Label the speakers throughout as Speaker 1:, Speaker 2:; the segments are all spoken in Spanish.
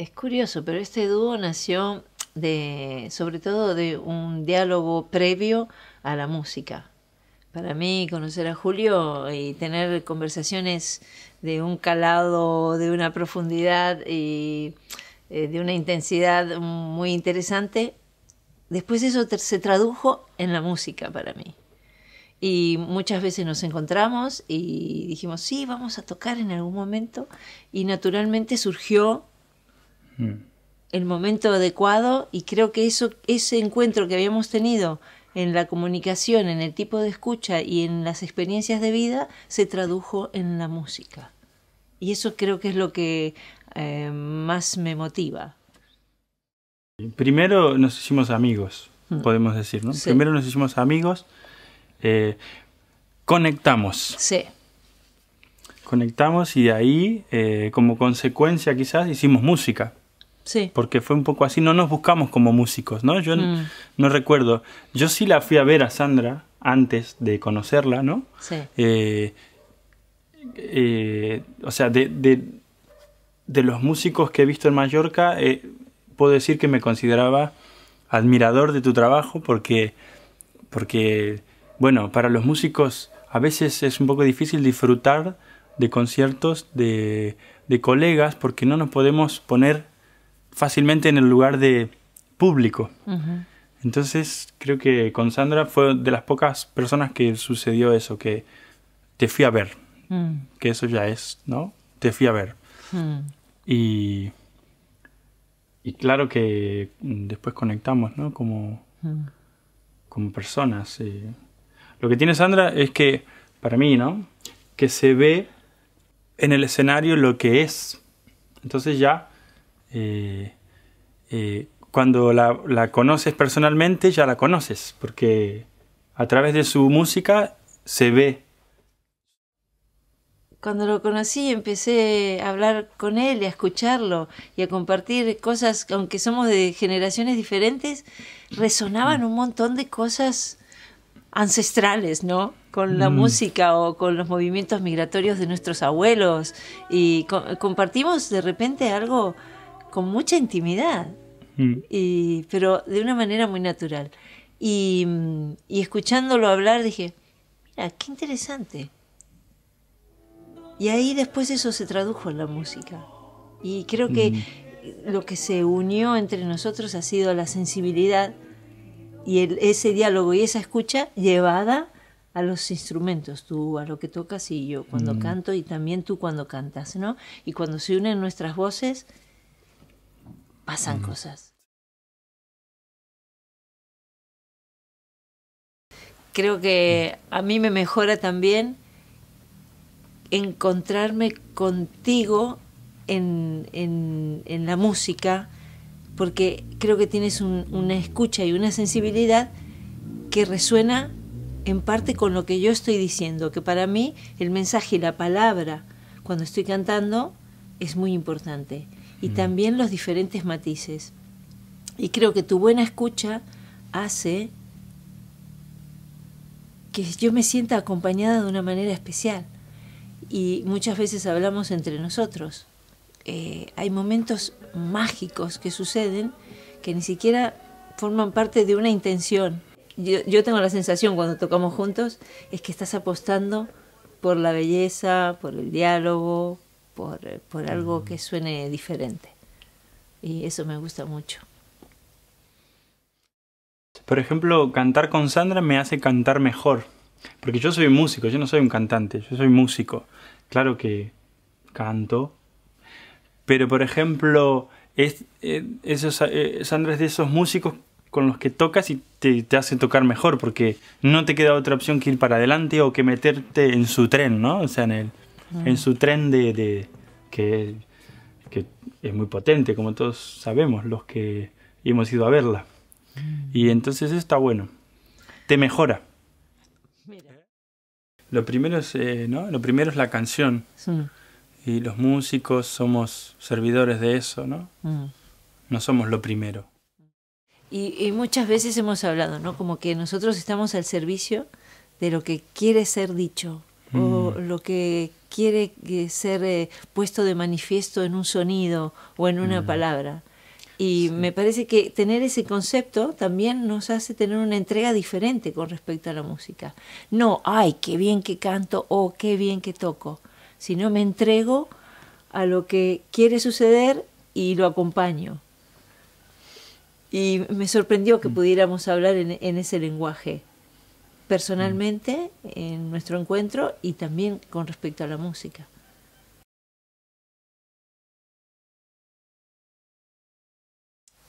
Speaker 1: Es curioso, pero este dúo nació de, sobre todo de un diálogo previo a la música. Para mí conocer a Julio y tener conversaciones de un calado, de una profundidad y eh, de una intensidad muy interesante, después eso se tradujo en la música para mí. Y muchas veces nos encontramos y dijimos, sí, vamos a tocar en algún momento. Y naturalmente surgió Mm. el momento adecuado y creo que eso, ese encuentro que habíamos tenido en la comunicación, en el tipo de escucha y en las experiencias de vida se tradujo en la música. Y eso creo que es lo que eh, más me motiva.
Speaker 2: Primero nos hicimos amigos, mm. podemos decir, ¿no? Primero nos hicimos amigos, eh, conectamos. Sí. Conectamos y de ahí, eh, como consecuencia quizás, hicimos música. Porque fue un poco así, no nos buscamos como músicos, ¿no? Yo mm. no recuerdo. Yo sí la fui a ver a Sandra antes de conocerla, ¿no? Sí. Eh, eh, o sea, de, los músicos que he visto en Mallorca, eh, puedo decir que me consideraba admirador de tu trabajo porque, porque, bueno, para los músicos a veces es un poco difícil disfrutar de conciertos de colegas porque no nos podemos poner fácilmente en el lugar de público. Entonces creo que con Sandra fue de las pocas personas que sucedió eso, que te fui a ver, mm. que eso ya es, ¿no? Te fui a ver. Mm. Y, y claro que después conectamos, ¿no? Como, mm. como personas. Eh. lo que tiene Sandra es que, para mí, ¿no? Que se ve en el escenario lo que es. Entonces ya eh, eh, cuando la, conoces personalmente, ya la conoces, porque a través de su música se ve.
Speaker 1: Cuando lo conocí empecé a hablar con él y a escucharlo y a compartir cosas, aunque somos de generaciones diferentes, resonaban un montón de cosas ancestrales, ¿no? Con la mm. música o con los movimientos migratorios de nuestros abuelos y compartimos de repente algo con mucha intimidad, mm. y, pero de una manera muy natural. Mm, y, escuchándolo hablar dije, mira, qué interesante. Y ahí después eso se tradujo en la música. Y creo que mm. lo que se unió entre nosotros ha sido la sensibilidad y ese diálogo y esa escucha llevada a los instrumentos, tú a lo que tocas y yo cuando canto y también tú cuando cantas, ¿no? Y cuando se unen nuestras voces, pasan cosas. Creo que mm. a mí me mejora también encontrarme contigo en, la música, porque creo que tienes una escucha y una sensibilidad que resuena en parte con lo que yo estoy diciendo, que para mí el mensaje y la palabra cuando estoy cantando es muy importante y mm. también los diferentes matices. Y creo que tu buena escucha hace que yo me sienta acompañada de una manera especial. Y muchas veces hablamos entre nosotros. Eh, hay momentos mágicos que suceden que ni siquiera forman parte de una intención. Yo, yo, tengo la sensación cuando tocamos juntos es que estás apostando por la belleza, por el diálogo, eh, por, algo que mm. suene diferente. Y eso me gusta mucho.
Speaker 2: Por ejemplo, cantar con Sandra me hace cantar mejor. Porque yo soy músico, yo no soy un cantante, yo soy músico. Claro que canto. Pero, por ejemplo, es, eh, eh, Sandra es de esos músicos con los que tocas y te, te, hace tocar mejor, porque no te queda otra opción que ir para adelante o que meterte en su tren, ¿no? O sea, en el, en su tren de, que, es muy potente, como todos sabemos, los que hemos ido a verla. Mm. Y entonces está bueno, te mejora. Lo primero es, eh, ¿no? Lo primero la canción. Y los músicos somos servidores de eso, ¿no? Mm. No somos lo primero.
Speaker 1: y, muchas veces hemos hablado, ¿no? Como que nosotros estamos al servicio de lo que quiere ser dicho o mm. lo que quiere eh, ser eh, puesto de manifiesto en un sonido o en una mm. palabra. Y me parece que tener ese concepto también nos hace tener una entrega diferente con respecto a la música. No, ay, qué bien que canto o qué bien que toco, sino me entrego a lo que quiere suceder y lo acompaño. Y me sorprendió que mm. pudiéramos hablar en ese lenguaje personalmente en nuestro encuentro y también con respecto a la música.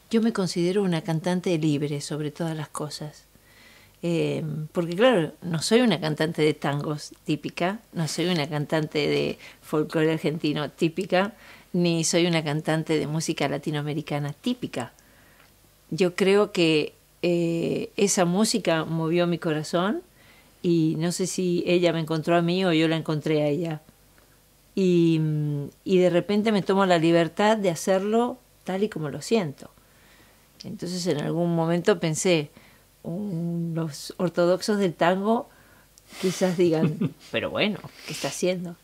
Speaker 1: Yo me considero una cantante libre sobre todas las cosas. Em, porque claro, no soy una cantante de tangos típica, no soy una cantante de folclore argentino típica, ni soy una cantante de música latinoamericana típica. Yo creo que eh, esa música movió mi corazón y no sé si ella me encontró a mí o yo la encontré a ella. Y, y de repente me tomo la libertad de hacerlo tal y como lo siento. Entonces en algún momento pensé, mm, los ortodoxos del tango quizás digan, pero bueno, ¿qué está haciendo?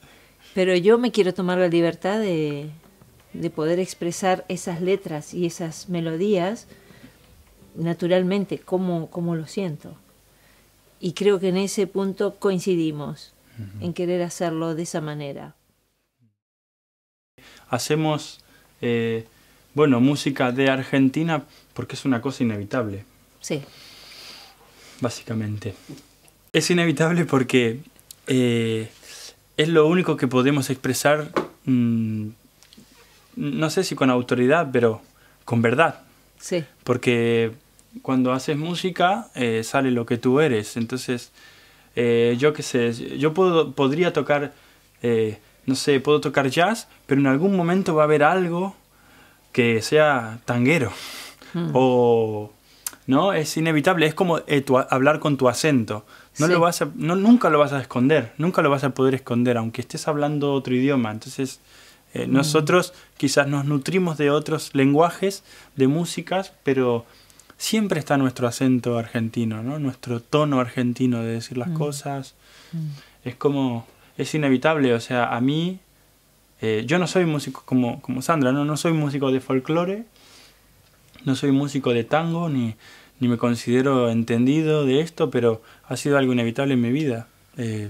Speaker 1: Pero yo me quiero tomar la libertad de, de poder expresar esas letras y esas melodías naturalmente como lo siento. Y creo que en ese punto coincidimos en querer hacerlo de esa manera.
Speaker 2: Hacemos, eh, bueno, música de Argentina porque es una cosa inevitable. Sí. Básicamente. Es inevitable porque eh, es lo único que podemos expresar, mm, no sé si con autoridad, pero con verdad. Sí. Porque cuando haces música eh, sale lo que tú eres. Entonces, eh, yo qué sé, yo puedo, podría tocar, eh, no sé, puedo tocar jazz, pero en algún momento va a haber algo que sea tanguero. Hmm. O, ¿no? Es inevitable, es como hablar con tu acento. No lo vas nunca lo vas a esconder, nunca lo vas a poder esconder, aunque estés hablando otro idioma. Entonces, hmm. nosotros quizás nos nutrimos de otros lenguajes, de músicas, pero siempre está nuestro acento argentino, ¿no? Nuestro tono argentino de decir las mm. cosas. Mm. Es como, es inevitable, o sea, a mí, eh, yo no soy músico como, como Sandra, ¿no? No soy músico de folclore, no soy músico de tango, ni, me considero entendido de esto, pero ha sido algo inevitable en mi vida. Eh,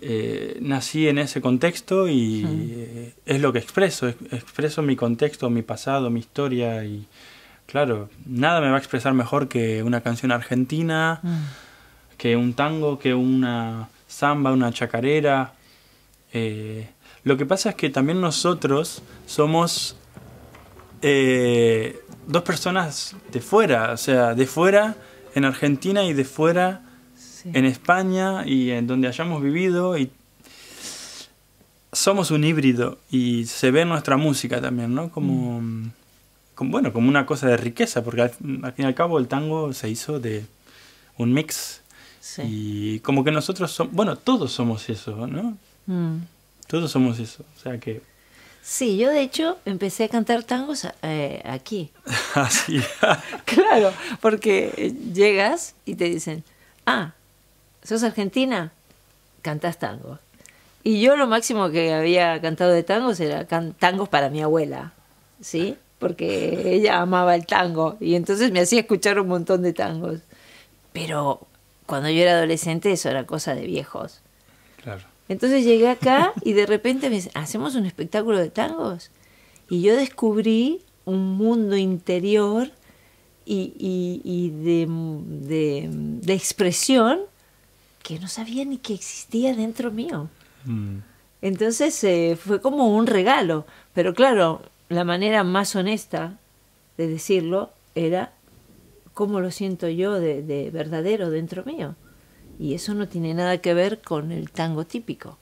Speaker 2: eh, nací en ese contexto y mm. es lo que expreso, expreso mi contexto, mi pasado, mi historia y, Claro, nada me va a expresar mejor que una canción argentina, mm. que un tango, que una samba, una chacarera. Eh, lo que pasa es que también nosotros somos eh, dos personas de fuera, o sea, de fuera en Argentina y de fuera en España y en donde hayamos vivido y somos un híbrido y se ve en nuestra música también, ¿no? Como mm bueno, como una cosa de riqueza, porque al, fin y al cabo el tango se hizo de un mix. Y como que nosotros somos, bueno, todos somos eso, ¿no? Mm. Todos somos eso, o sea que...
Speaker 1: Sí, yo de hecho empecé a cantar tangos eh, aquí. Ah, claro, porque llegas y te dicen, ah, sos argentina, cantas tango. Y yo lo máximo que había cantado de tangos era tangos para mi abuela, ¿sí? porque ella amaba el tango y entonces me hacía escuchar un montón de tangos. Pero cuando yo era adolescente eso era cosa de viejos. Claro. Entonces llegué acá y de repente me dicen, ¿hacemos un espectáculo de tangos? Y yo descubrí un mundo interior y, y, de, de, expresión que no sabía ni que existía dentro mío. Mm. Entonces eh, fue como un regalo, pero claro, la manera más honesta de decirlo era cómo lo siento yo de, verdadero dentro mío. Y eso no tiene nada que ver con el tango típico.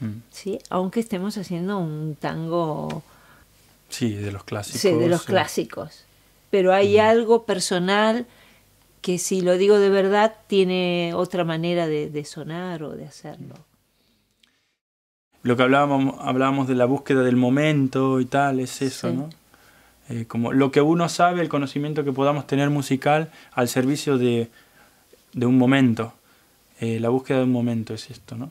Speaker 1: Mm. ¿sí? Aunque estemos haciendo un tango...
Speaker 2: Sí, de los clásicos. de los
Speaker 1: clásicos. Pero hay mm. algo personal que si lo digo de verdad tiene otra manera de, sonar o de hacerlo
Speaker 2: lo que hablábamos, hablábamos de la búsqueda del momento y tal, es eso, ¿no? Eh, como lo que uno sabe, el conocimiento que podamos tener musical al servicio de, un momento. Eh, la búsqueda de un momento es esto, ¿no?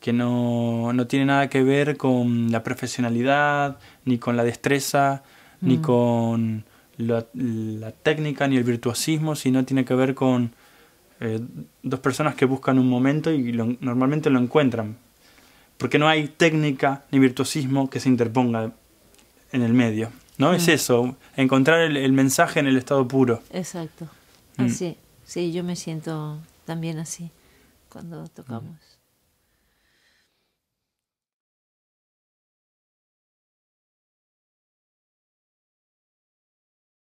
Speaker 2: Que no, tiene nada que ver con la profesionalidad, ni con la destreza, ni mm. con la, técnica, ni el virtuosismo, sino tiene que ver con eh, dos personas que buscan un momento y normalmente lo encuentran porque no hay técnica ni virtuosismo que se interponga en el medio. ¿No? Es mm. eso, encontrar el, mensaje en el estado puro. Exacto. Mm. Así,
Speaker 1: sí, yo me siento también así cuando
Speaker 2: tocamos.